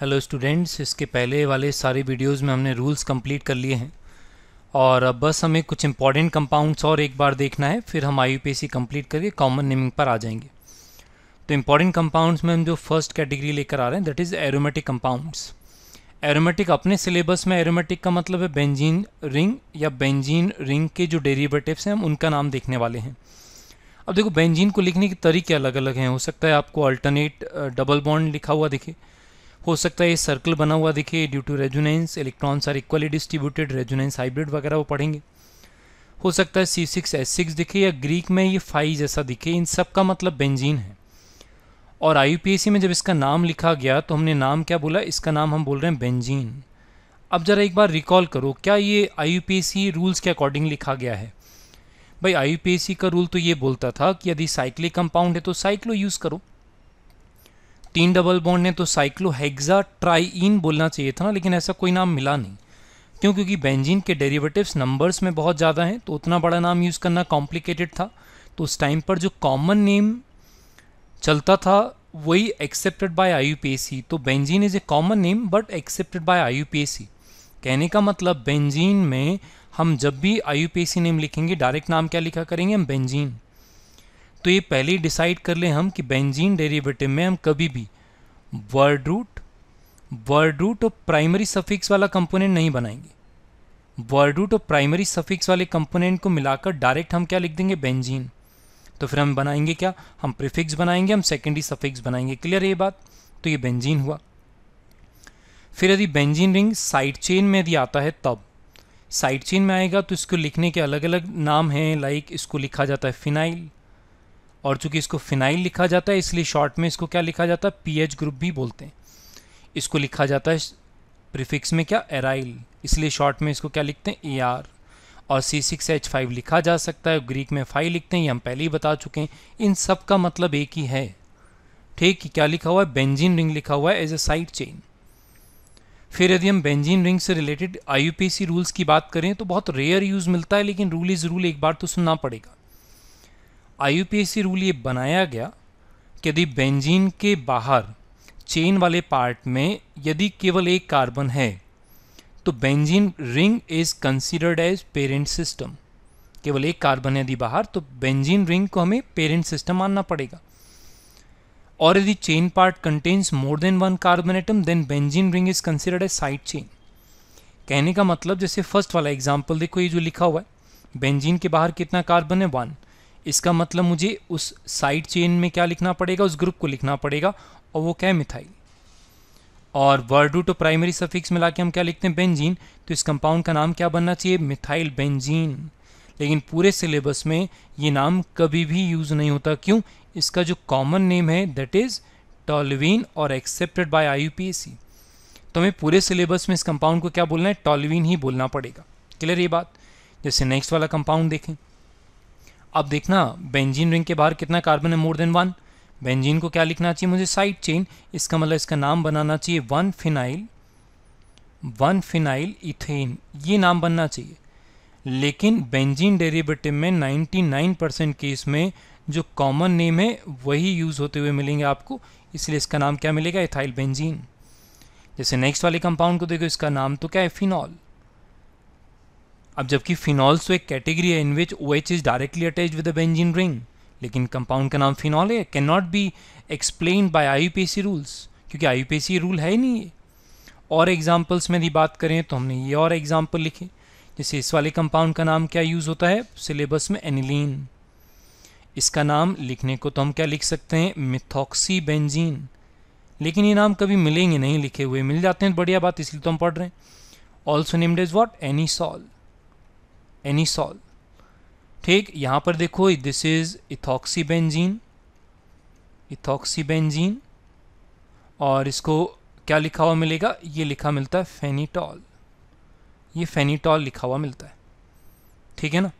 hello students इसके पहले वाले सारे वीडियोस में हमने रूल्स कंप्लीट कर लिए हैं और अब बस हमें कुछ इंपॉर्टेंट कंपाउंड्स और एक बार देखना है फिर हम आई कंप्लीट करके कॉमन नेमिंग पर आ जाएंगे तो इम्पॉर्टेंट कंपाउंड्स में हम जो फर्स्ट कैटेगरी लेकर आ रहे हैं that is aromatic compounds aromatic अपने सिलेबस में एरोमेटिक का मतलब है बेंजीन रिंग या बेंजीन रिंग के जो डेरीवेटिव्स हैं हम उनका नाम देखने वाले हैं अब देखो बेंजीन को लिखने के तरीके अलग अलग हैं हो सकता है आपको अल्टरनेट डबल बॉन्ड लिखा हुआ दिखे हो सकता है ये सर्कल बना हुआ दिखे due to resonance electrons are equally distributed resonance hybrid वगैरह वो पढ़ेंगे हो सकता है सी सिक्स एस सिक्स दिखे या ग्रीक में ये फाइव जैसा दिखे इन सब का मतलब बेंजीन है और आई में जब इसका नाम लिखा गया तो हमने नाम क्या बोला इसका नाम हम बोल रहे हैं बेंजीन अब ज़रा एक बार रिकॉल करो क्या ये आई रूल्स के अकॉर्डिंग लिखा गया है भाई आई का रूल तो ये बोलता था कि यदि साइक्लिक कंपाउंड है तो साइक्लो यूज़ करो तीन डबल बॉन्ड ने तो साइक्लोहेक्सा ट्राइन बोलना चाहिए था ना लेकिन ऐसा कोई नाम मिला नहीं क्यों क्योंकि बेंजीन के डेरिवेटिव्स नंबर्स में बहुत ज़्यादा हैं तो उतना बड़ा नाम यूज़ करना कॉम्प्लिकेटेड था तो उस टाइम पर जो कॉमन नेम चलता था वही एक्सेप्टेड बाय आई तो benzene is a common name but accepted by I कहने का मतलब बेंजीन में हम जब भी आई नेम लिखेंगे डायरेक्ट नाम क्या लिखा करेंगे हम बेंजीन तो ये पहले ही डिसाइड कर लें हम कि बेंजीन डेरिवेटिव में हम कभी भी वर्ड रूट वर्ड रूट और प्राइमरी सफिक्स वाला कंपोनेंट नहीं बनाएंगे वर्ड रूट और प्राइमरी सफिक्स वाले कंपोनेंट को मिलाकर डायरेक्ट हम क्या लिख देंगे बेंजीन तो फिर हम बनाएंगे क्या हम प्रिफिक्स बनाएंगे हम सेकेंडरी सफिक्स बनाएंगे क्लियर है ये बात तो ये बेंजीन हुआ फिर यदि बेंजीन रिंग साइड चेन में यदि आता है तब साइड चेन में आएगा तो इसको लिखने के अलग अलग नाम हैं लाइक इसको लिखा जाता है फिनाइल और चूंकि इसको फिनाइल लिखा जाता है इसलिए शॉर्ट में इसको क्या लिखा जाता है पीएच ग्रुप भी बोलते हैं इसको लिखा जाता है प्रीफिक्स में क्या एराइल इसलिए शॉर्ट में इसको क्या लिखते हैं ए आर और सी सिक्स एच फाइव लिखा जा सकता है ग्रीक में फाइव लिखते हैं ये हम पहले ही बता चुके हैं इन सब का मतलब एक ही है ठीक क्या लिखा हुआ है बेंजिन रिंग लिखा हुआ है एज ए साइड चेन फिर यदि हम बेंजीन रिंग से रिलेटेड आई रूल्स की बात करें तो बहुत रेयर यूज़ मिलता है लेकिन रूल इज़ रूल एक बार तो सुनना पड़ेगा आई रूल ये बनाया गया कि यदि बेंजीन के बाहर चेन वाले पार्ट में यदि केवल एक कार्बन है तो benzene ring is considered as parent system केवल एक कार्बन है यदि बाहर तो बेंजीन रिंग को हमें पेरेंट सिस्टम मानना पड़ेगा और यदि chain part contains more than one carbon atom then benzene ring is considered as side chain कहने का मतलब जैसे फर्स्ट वाला एग्जाम्पल देखो ये जो लिखा हुआ है बेंजीन के बाहर कितना कार्बन है वन इसका मतलब मुझे उस साइड चेन में क्या लिखना पड़ेगा उस ग्रुप को लिखना पड़ेगा और वो क्या है मिथाइल और वर्डू टू प्राइमरी सफिक्स मिला के हम क्या लिखते हैं बेंजीन तो इस कंपाउंड का नाम क्या बनना चाहिए मिथाइल बेंजीन लेकिन पूरे सिलेबस में ये नाम कभी भी यूज़ नहीं होता क्यों इसका जो कॉमन नेम है दैट इज़ टॉलवीन और एक्सेप्टेड बाय आई तो हमें पूरे सिलेबस में इस कंपाउंड को क्या बोलना है टॉलवीन ही बोलना पड़ेगा क्लियर ये बात जैसे नेक्स्ट वाला कंपाउंड देखें अब देखना बेंजीन रिंग के बाहर कितना कार्बन है मोर देन वन बेंजीन को क्या लिखना चाहिए मुझे साइड चेन इसका मतलब इसका नाम बनाना चाहिए one phenyl one phenyl ethane ये नाम बनना चाहिए लेकिन बेंजीन डेरिवेटिव में 99 परसेंट केस में जो कॉमन नेम है वही यूज़ होते हुए मिलेंगे आपको इसलिए इसका नाम क्या मिलेगा इथाइल बेंजीन जैसे नेक्स्ट वाले कंपाउंड को देखो इसका नाम तो क्या है फिनॉल अब जबकि फिनॉल्स तो एक कैटेगरी है in which O H is directly attach with benzene ring लेकिन कंपाउंड का नाम फिनॉल है can not be explain by I rules क्योंकि आई रूल है ही नहीं ये और एग्जाम्पल्स में यदि बात करें तो हमने ये और एग्जाम्पल लिखे जैसे इस वाले कंपाउंड का नाम क्या यूज़ होता है सिलेबस में एनिलीन इसका नाम लिखने को तो हम क्या लिख सकते हैं मिथॉक्सी बेंजीन लेकिन ये नाम कभी मिलेंगे नहीं लिखे हुए मिल जाते हैं बढ़िया बात इसलिए तो हम पढ़ रहे हैं also named is what anisole anisole ठीक यहाँ पर देखो this is ethoxy benzene ethoxy benzene और इसको क्या लिखा हुआ मिलेगा ये लिखा मिलता है फेनीटॉल ये फेनीटॉल लिखा हुआ मिलता है ठीक है ना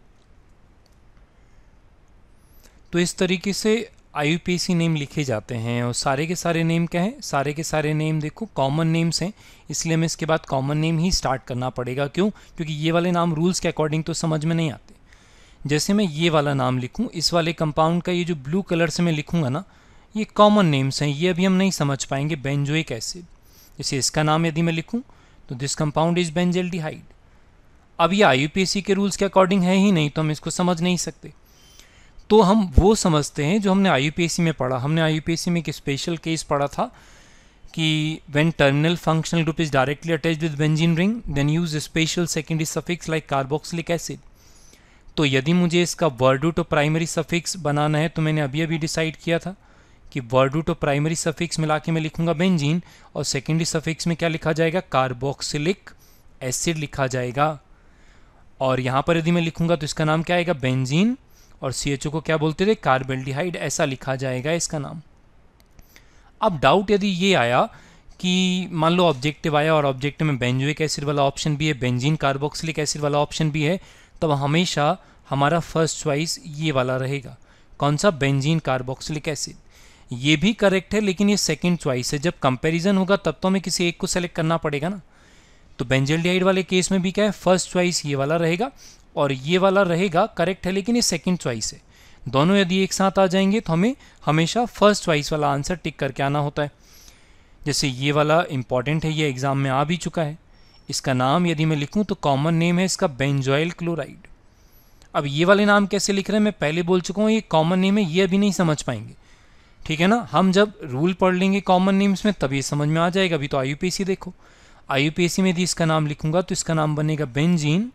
तो इस तरीके से आई नेम लिखे जाते हैं और सारे के सारे नेम क्या है सारे के सारे नेम देखो कॉमन नेम्स हैं इसलिए हमें इसके बाद कॉमन नेम ही स्टार्ट करना पड़ेगा क्यों क्योंकि ये वाले नाम रूल्स के अकॉर्डिंग तो समझ में नहीं आते जैसे मैं ये वाला नाम लिखूँ इस वाले कंपाउंड का ये जो ब्लू कलर से मैं लिखूँगा ना ये कॉमन नेम्स हैं ये अभी हम नहीं समझ पाएंगे बेंजोइक एसिड जैसे इसका नाम यदि मैं लिखूँ तो दिस कंपाउंड इज बेंजल्डिहाइड अब ये आई के रूल्स के अकॉर्डिंग है ही नहीं तो हम इसको समझ नहीं सकते तो हम वो समझते हैं जो हमने आई में पढ़ा हमने आई में एक स्पेशल केस पढ़ा था कि when terminal functional group is directly attach with benzene ring then use special secondary suffix like carboxylic acid तो यदि मुझे इसका वर्डू टू प्राइमरी सफिक्स बनाना है तो मैंने अभी अभी डिसाइड किया था कि वर्डू टू प्राइमरी सफिक्स मिला के मैं लिखूंगा बेंजीन और सेकेंडरी सफिक्स में क्या लिखा जाएगा कार्बोक्सिलिक एसिड लिखा जाएगा और यहाँ पर यदि मैं लिखूंगा तो इसका नाम क्या आएगा बेंजीन और सी एच ओ को क्या बोलते थे कार्बेल्डिहाइड ऐसा लिखा जाएगा इसका नाम अब डाउट यदि ये आया कि मान लो ऑब्जेक्टिव आया और ऑब्जेक्टिव में बेंजोइक एसिड वाला ऑप्शन भी है बेंजीन कार्बोक्सिलिक एसिड वाला ऑप्शन भी है तब हमेशा हमारा फर्स्ट चॉइस ये वाला रहेगा कौन सा बेंजीन कार्बोक्सिलिक एसिड ये भी करेक्ट है लेकिन ये सेकंड चॉइस है जब कंपैरिजन होगा तब तो हमें किसी एक को सेलेक्ट करना पड़ेगा ना तो बेंजल्डिहाइड वाले केस में भी क्या है फर्स्ट चॉइस ये वाला रहेगा और ये वाला रहेगा करेक्ट है लेकिन ये सेकेंड चॉइस है दोनों यदि एक साथ आ जाएंगे तो हमें हमेशा फर्स्ट चॉइस वाला आंसर टिक करके आना होता है जैसे ये वाला इंपॉर्टेंट है ये एग्ज़ाम में आ भी चुका है इसका नाम यदि मैं लिखूं तो कॉमन नेम है इसका बेंजॉयल क्लोराइड अब ये वाले नाम कैसे लिख रहे हैं मैं पहले बोल चुका हूँ ये कॉमन नेम है ये अभी नहीं समझ पाएंगे ठीक है ना हम जब रूल पढ़ लेंगे कॉमन नेम्स में तब ये समझ में आ जाएगा अभी तो आई देखो आई में यदि इसका नाम लिखूंगा तो इसका नाम बनेगा बेंजीन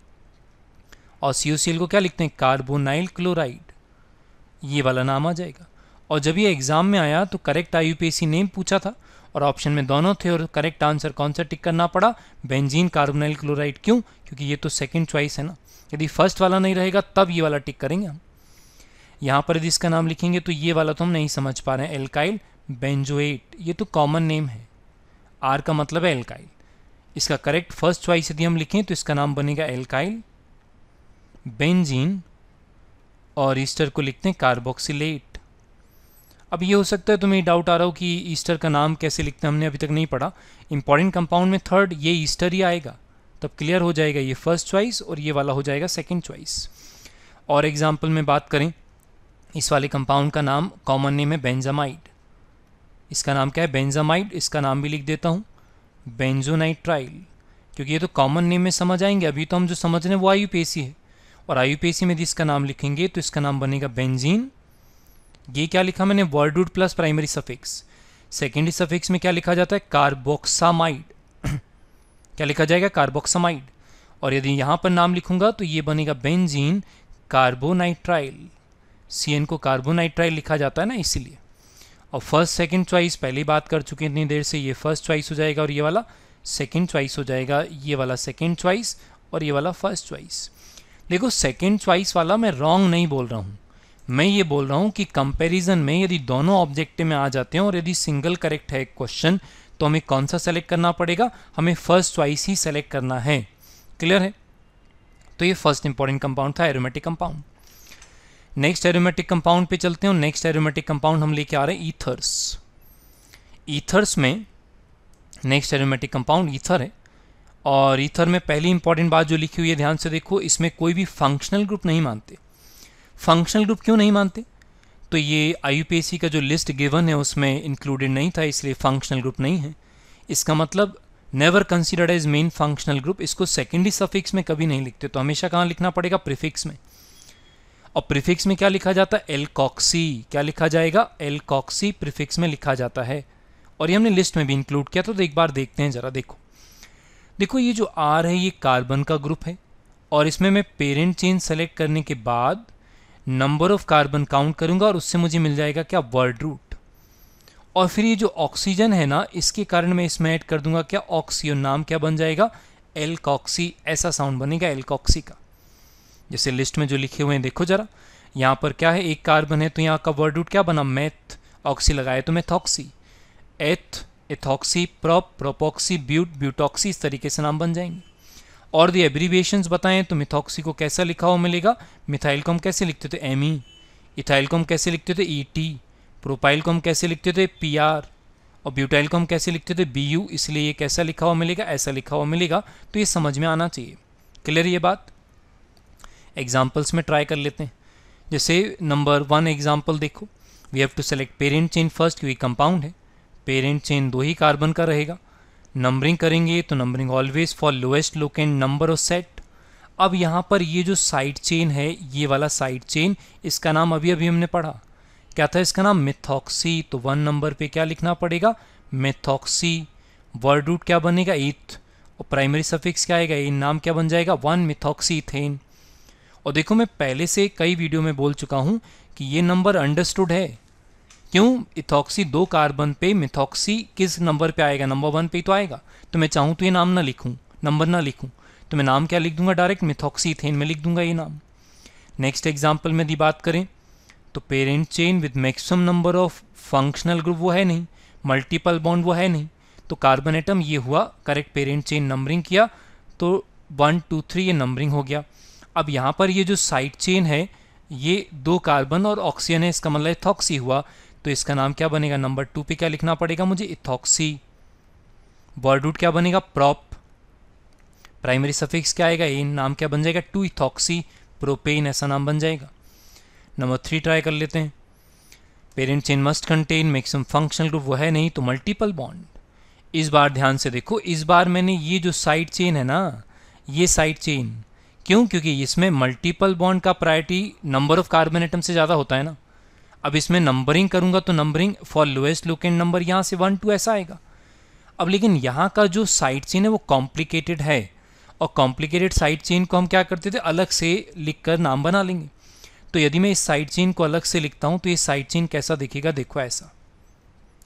और सी को क्या लिखते हैं कार्बोनाइल क्लोराइड ये वाला नाम आ जाएगा और जब ये एग्ज़ाम में आया तो करेक्ट आई नेम पूछा था और ऑप्शन में दोनों थे और करेक्ट आंसर कौन सा टिक करना पड़ा बेंजीन कार्बोनाइल क्लोराइड क्यों क्योंकि ये तो सेकंड चॉइस है ना यदि फर्स्ट वाला नहीं रहेगा तब ये वाला टिक करेंगे हम यहाँ पर यदि इसका नाम लिखेंगे तो ये वाला तो हम नहीं समझ पा रहे हैं एल्काइल बेंजोएट ये तो कॉमन नेम है आर का मतलब है एल्काइल इसका करेक्ट फर्स्ट चॉइस यदि हम लिखें तो इसका नाम बनेगा एल्काइल बेंजीन और ईस्टर को लिखते हैं कार्बोक्सिलेट अब ये हो सकता है तुम्हें डाउट आ रहा हो कि ईस्टर का नाम कैसे लिखते हैं हमने अभी तक नहीं पढ़ा इंपॉर्टेंट कंपाउंड में थर्ड ये ईस्टर ही आएगा तब क्लियर हो जाएगा ये फर्स्ट चॉइस और ये वाला हो जाएगा सेकेंड चॉइस और एग्जाम्पल में बात करें इस वाले कंपाउंड का नाम कॉमन नेम है बेंजामाइड इसका नाम क्या है बेंजामाइड इसका नाम भी लिख देता हूँ बेंजोनाइट्राइल क्योंकि ये तो कॉमन नेम में समझ आएंगे अभी तो हम जो समझ रहे हैं वो आई है और आई में यदि इसका नाम लिखेंगे तो इसका नाम बनेगा बेंजीन ये क्या लिखा मैंने word root plus primary suffix secondary suffix में क्या लिखा जाता है कार्बोक्सामाइड क्या लिखा जाएगा कार्बोक्सामाइड और यदि यहाँ पर नाम लिखूंगा तो ये बनेगा बेंजीन कार्बोनाइट्राइल सी एन को कार्बोनाइट्राइल लिखा जाता है ना इसीलिए और फर्स्ट सेकेंड चॉइस पहले बात कर चुके इतनी देर से ये फर्स्ट च्वाइस हो जाएगा और ये वाला सेकेंड च्वाइस हो जाएगा ये वाला सेकेंड च्वाइस और ये वाला फर्स्ट च्वाइस देखो सेकेंड च्वाइस वाला मैं रॉन्ग नहीं बोल रहा हूँ मैं ये बोल रहा हूँ कि कंपैरिजन में यदि दोनों ऑब्जेक्टिव में आ जाते हैं और यदि सिंगल करेक्ट है एक क्वेश्चन तो हमें कौन सा सेलेक्ट करना पड़ेगा हमें फर्स्ट च्वाइस ही सेलेक्ट करना है क्लियर है तो ये फर्स्ट इंपॉर्टेंट कंपाउंड था aromatic compound next aromatic compound पे चलते हैं नेक्स्ट एरोमेटिक कंपाउंड हम लेके आ रहे हैं ईथर्स ईथर्स में नेक्स्ट एरोमेटिक कंपाउंड ईथर है और ईथर में पहली इंपॉर्टेंट बात जो लिखी हुई है ध्यान से देखो इसमें कोई भी फंक्शनल ग्रुप नहीं मानते फंक्शनल ग्रुप क्यों नहीं मानते तो ये आई का जो लिस्ट गिवन है उसमें इंक्लूडेड नहीं था इसलिए फंक्शनल ग्रुप नहीं है इसका मतलब never considered as main functional group इसको सेकेंडरी सफिक्स में कभी नहीं लिखते तो हमेशा कहाँ लिखना पड़ेगा प्रिफिक्स में और प्रिफिक्स में क्या लिखा जाता है एलकॉक्सी क्या लिखा जाएगा एलकॉक्सी प्रिफिक्स में लिखा जाता है और ये हमने लिस्ट में भी इंक्लूड किया तो, तो एक बार देखते हैं ज़रा देखो देखो ये जो आर है ये कार्बन का ग्रुप है और इसमें मैं पेरेंट चेन सेलेक्ट करने के बाद नंबर ऑफ कार्बन काउंट करूंगा और उससे मुझे मिल जाएगा क्या वर्ड रूट और फिर ये जो ऑक्सीजन है ना इसके कारण मैं इसमें ऐड कर दूंगा क्या ऑक्सीजन नाम क्या बन जाएगा एलकॉक्सी ऐसा साउंड बनेगा एलकॉक्सी का जैसे लिस्ट में जो लिखे हुए हैं देखो जरा यहाँ पर क्या है एक कार्बन है तो यहाँ का वर्ड रूट क्या बना मैथ ऑक्सी लगाए तो मैथॉक्सी एथ एथॉक्सी प्रॉप प्रोपोक्सी ब्यूट ब्यूटॉक्सी इस तरीके से नाम बन जाएंगे और दी एब्रीविएशंस बताएं तो मिथॉक्सी को कैसा लिखा हुआ मिलेगा मिथाइल को हम कैसे लिखते थे एम ई इथाइल को हम कैसे लिखते थे ई टी प्रोपाइल को हम कैसे लिखते थे पी आर और ब्यूटाइल को हम कैसे लिखते थे बी यू इसलिए ये कैसा लिखा हुआ मिलेगा ऐसा लिखा हुआ मिलेगा तो ये समझ में आना चाहिए क्लियर ये बात एग्जाम्पल्स में ट्राई कर लेते हैं जैसे नंबर वन एग्जाम्पल देखो we have to select parent chain first क्योंकि कंपाउंड है पेरेंट चेन दो ही कार्बन का रहेगा नंबरिंग करेंगे तो numbering always for lowest and number of set अब यहाँ पर ये जो साइड चेन है ये वाला साइड चेन इसका नाम अभी अभी हमने पढ़ा क्या था इसका नाम मिथॉक्सी तो वन नंबर पे क्या लिखना पड़ेगा मिथॉक्सी वर्ड रूट क्या बनेगा ईथ और प्राइमरी सफिक्स क्या आएगा इन नाम क्या बन जाएगा वन मिथॉक्सीथेन और देखो मैं पहले से कई वीडियो में बोल चुका हूँ कि ये नंबर अंडरस्टूड है क्यों इथॉक्सी दो कार्बन पे मिथॉक्सी किस नंबर पे आएगा नंबर वन पे ही तो आएगा तो मैं चाहूँ तो ये नाम ना लिखूँ नंबर ना लिखूँ तो मैं नाम क्या लिख दूंगा डायरेक्ट मिथॉक्सी थेन में लिख दूंगा ये नाम नेक्स्ट एग्जाम्पल में यदि बात करें तो parent chain with maximum number of functional group वो है नहीं मल्टीपल बॉन्ड वो है नहीं तो कार्बन एटम ये हुआ करेक्ट पेरेंट चेन नंबरिंग किया तो वन टू थ्री ये नंबरिंग हो गया अब यहाँ पर ये जो साइड चेन है ये दो कार्बन और ऑक्सीजन है इसका मतलब थॉक्सी हुआ तो इसका नाम क्या बनेगा नंबर टू पे क्या लिखना पड़ेगा मुझे इथॉक्सी रूट क्या बनेगा प्रॉप प्राइमरी सफिक्स क्या आएगा इन नाम क्या बन जाएगा टू इथॉक्सी प्रोपेन ऐसा नाम बन जाएगा नंबर थ्री ट्राई कर लेते हैं parent chain must contain maximum functional group वो है नहीं तो मल्टीपल बॉन्ड इस बार ध्यान से देखो इस बार मैंने ये जो साइड चेन है ना ये साइड चेन क्यों क्योंकि इसमें मल्टीपल बॉन्ड का priority number of carbon atom से ज़्यादा होता है ना अब इसमें नंबरिंग करूंगा तो numbering for lowest locant number यहाँ से वन टू ऐसा आएगा अब लेकिन यहाँ का जो साइड चेन है वो कॉम्प्लिकेटेड है और कॉम्प्लिकेटेड साइड चेन को हम क्या करते थे अलग से लिख कर नाम बना लेंगे तो यदि मैं इस साइड चेन को अलग से लिखता हूँ तो ये साइड चेन कैसा दिखेगा देखो ऐसा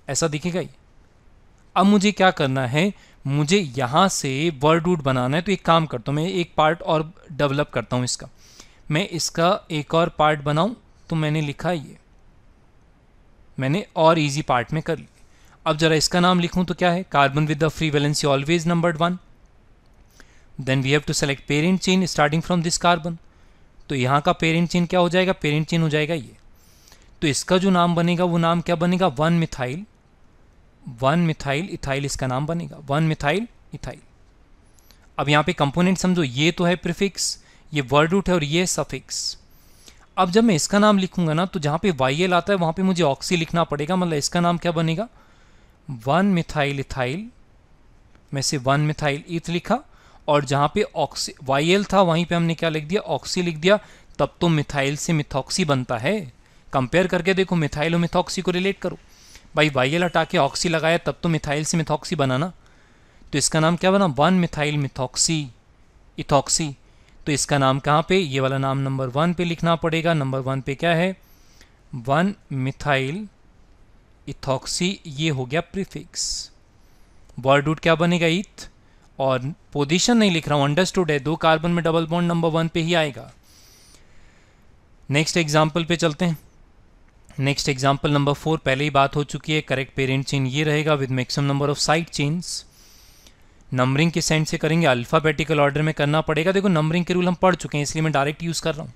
ऐसा दिखेगा ये अब मुझे क्या करना है मुझे यहाँ से वर्ड रूट बनाना है तो एक काम करता हूँ मैं एक पार्ट और डेवलप करता हूँ इसका मैं इसका एक और पार्ट बनाऊँ तो मैंने लिखा ये मैंने और इजी पार्ट में कर ली अब जरा इसका नाम लिखूं तो क्या है carbon with the free valency always number one then we have to select parent chain starting from this carbon तो यहाँ का पेरेंट चेन क्या हो जाएगा पेरेंट चेन हो जाएगा ये तो इसका जो नाम बनेगा वो नाम क्या बनेगा one methyl one methyl ethyl इसका नाम बनेगा वन मिथाइल इथाइल अब यहाँ पे कंपोनेंट समझो ये तो है प्रिफिक्स ये वर्ड रूट है और ये सफिक्स अब जब मैं इसका नाम लिखूंगा ना तो जहाँ पे वाई एल आता है वहाँ पे मुझे ऑक्सी लिखना पड़ेगा मतलब इसका नाम क्या बनेगा वन मिथाइल इथाइल में से वन मिथाइल इथ लिखा और जहाँ पे ऑक्सी वाई एल था वहीं पे हमने क्या लिख दिया ऑक्सी लिख दिया तब तो मिथाइल से मिथॉक्सी बनता है कंपेयर करके देखो मिथाइल और मिथॉक्सी को रिलेट करो भाई वाई एल हटा के ऑक्सी लगाया तब तो मिथाइल से मिथॉक्सी बना ना तो इसका नाम क्या बना वन मिथाइल मिथॉक्सी इथॉक्सी तो इसका नाम कहाँ पे ये वाला नाम नंबर वन पे लिखना पड़ेगा नंबर वन पे क्या है वन मिथाइल इथॉक्सी ये हो गया प्रीफिक्स वर्डूट क्या बनेगा इथ और पोजीशन नहीं लिख रहा हूं अंडरस्टूड है दो कार्बन में डबल बॉन्ड नंबर वन पे ही आएगा नेक्स्ट एग्जाम्पल पे चलते हैं नेक्स्ट एग्जाम्पल नंबर फोर पहले ही बात हो चुकी है करेक्ट पेरेंट चेन ये रहेगा with maximum number of side chains numbering के सेंड से करेंगे अल्फ़ाबेटिकल ऑर्डर में करना पड़ेगा देखो नंबरिंग के रूल हम पढ़ चुके हैं इसलिए मैं डायरेक्ट यूज़ कर रहा हूँ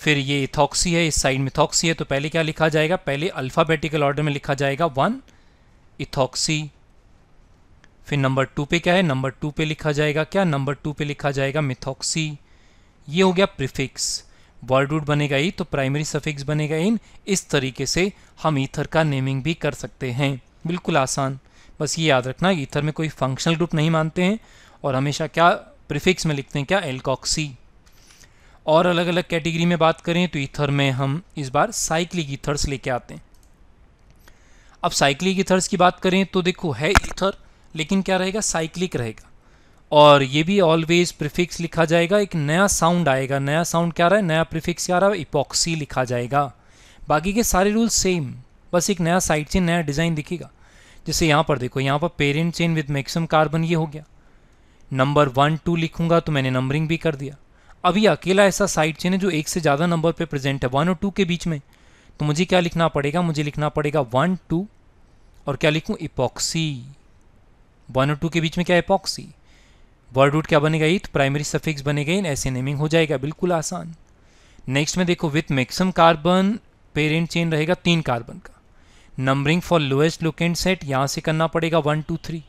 फिर ये इथॉक्सी है इस साइड में थॉक्सी है तो पहले क्या लिखा जाएगा पहले अल्फ़ाबेटिकल ऑर्डर में लिखा जाएगा वन इथॉक्सी फिर नंबर टू पे क्या है नंबर टू पे लिखा जाएगा क्या नंबर टू पे लिखा जाएगा मिथॉक्सी ये हो गया प्रिफिक्स वर्ड रूट बनेगा ई तो प्राइमरी सफिक्स बनेगा इन इस तरीके से हम ईथर का नेमिंग भी कर सकते हैं बिल्कुल आसान बस ये याद रखना ईथर में कोई फंक्शनल ग्रुप नहीं मानते हैं और हमेशा क्या प्रिफिक्स में लिखते हैं क्या एल्कॉक्सी और अलग अलग कैटेगरी में बात करें तो ईथर में हम इस बार साइक्लिक ईथर्स लेके आते हैं अब साइक्लिक ईथर्स की बात करें तो देखो है ईथर लेकिन क्या रहेगा साइक्लिक रहेगा और ये भी ऑलवेज प्रिफिक्स लिखा जाएगा एक नया साउंड आएगा नया साउंड क्या रहा है नया प्रिफिक्स क्या रहा है इपॉक्सी लिखा जाएगा बाकी के सारे रूल सेम बस एक नया साइड से नया डिज़ाइन दिखेगा जैसे यहाँ पर देखो यहाँ पर parent chain with maximum carbon ये हो गया नंबर वन टू लिखूंगा तो मैंने नंबरिंग भी कर दिया अब अकेला ऐसा साइड चेन है जो एक से ज़्यादा नंबर पे प्रेजेंट है वन और टू के बीच में तो मुझे क्या लिखना पड़ेगा मुझे लिखना पड़ेगा वन टू और क्या लिखूँ इपॉक्सी वन और टू के बीच में क्या इपॉक्सी वर्ड रूट क्या बनेगा ईथ प्राइमरी सफिक्स बनेगा इन ऐसे नेमिंग हो जाएगा बिल्कुल आसान नेक्स्ट में देखो with maximum carbon parent chain रहेगा तीन कार्बन का numbering for lowest locant set यहाँ से करना पड़ेगा वन टू थ्री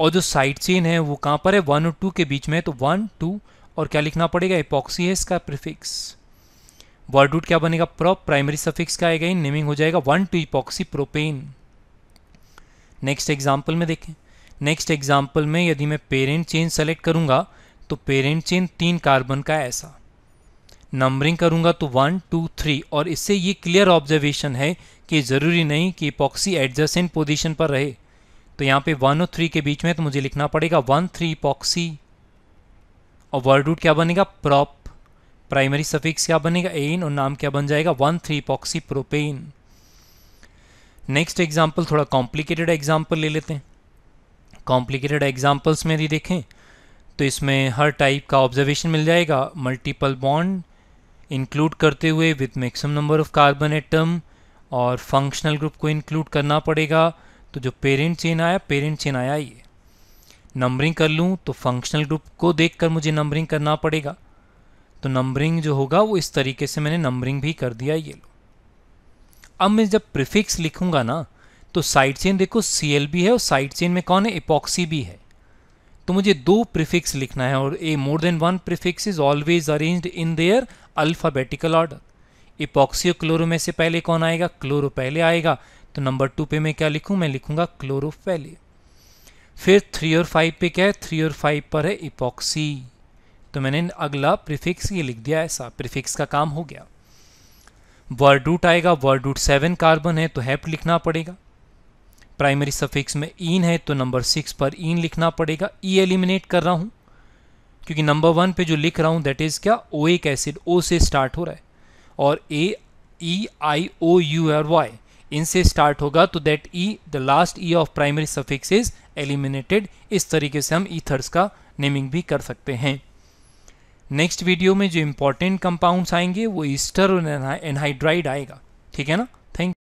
और जो साइड चेन है वो कहाँ पर है वन और टू के बीच में तो वन टू और क्या लिखना पड़ेगा एपॉक्सी है इसका प्रिफिक्स रूट क्या बनेगा प्रॉप प्राइमरी सफिक्स का आएगा इन नेमिंग हो जाएगा one two epoxy propane next example में देखें नेक्स्ट एग्जाम्पल में यदि मैं पेरेंट चेन सेलेक्ट करूँगा तो पेरेंट चेन तीन कार्बन का ऐसा नंबरिंग करूँगा तो वन टू थ्री और इससे ये क्लियर ऑब्जर्वेशन है कि ज़रूरी नहीं कि पॉक्सी एडजस्टेंट पोजीशन पर रहे तो यहाँ पे वन और थ्री के बीच में तो मुझे लिखना पड़ेगा वन थ्री पॉक्सी और वर्ड रूट क्या बनेगा प्रॉप प्राइमरी सफिक्स क्या बनेगा एन और नाम क्या बन जाएगा one three epoxy propane next example थोड़ा कॉम्प्लिकेटेड एग्जाम्पल ले लेते हैं कॉम्प्लिकेटेड एग्जाम्पल्स में यदि देखें तो इसमें हर टाइप का ऑब्जर्वेशन मिल जाएगा मल्टीपल बॉन्ड इंक्लूड करते हुए with maximum number of carbon atom और फंक्शनल ग्रुप को इंक्लूड करना पड़ेगा तो जो पेरेंट चेन आया पेरेंट चेन आया ये नंबरिंग कर लूँ तो फंक्शनल ग्रुप को देखकर मुझे नंबरिंग करना पड़ेगा तो नंबरिंग जो होगा वो इस तरीके से मैंने नंबरिंग भी कर दिया ये लो अब मैं जब प्रिफिक्स लिखूँगा ना तो साइड चेन देखो सी एल भी है और साइड चेन में कौन है इपॉक्सी भी है तो मुझे दो प्रिफिक्स लिखना है और a more than one prefix is always arranged in their alphabetical order epoxy chloro में से पहले कौन आएगा क्लोरो पहले आएगा तो नंबर टू पे मैं क्या लिखूँ मैं लिखूँगा क्लोरो पहले फिर थ्री और फाइव पे क्या है थ्री और फाइव पर है इपॉक्सी तो मैंने अगला प्रीफिक्स ये लिख दिया ऐसा प्रीफिक्स का काम हो गया वर्डूट आएगा वर्डूट सेवन कार्बन है तो हैप लिखना पड़ेगा प्राइमरी सफिक्स में इन है तो नंबर सिक्स पर इन लिखना पड़ेगा ई एलिमिनेट कर रहा हूँ क्योंकि नंबर वन पे जो लिख रहा हूँ दैट इज़ क्या ओ एक एसिड ओ से स्टार्ट हो रहा है और A E I O U or Y इनसे स्टार्ट होगा तो that E the last E of primary suffix is eliminated इस तरीके से हम ईथर्स का नेमिंग भी कर सकते हैं नेक्स्ट वीडियो में जो इंपॉर्टेंट कंपाउंड्स आएंगे वो ईस्टर और एनहाइड्राइड आएगा ठीक है ना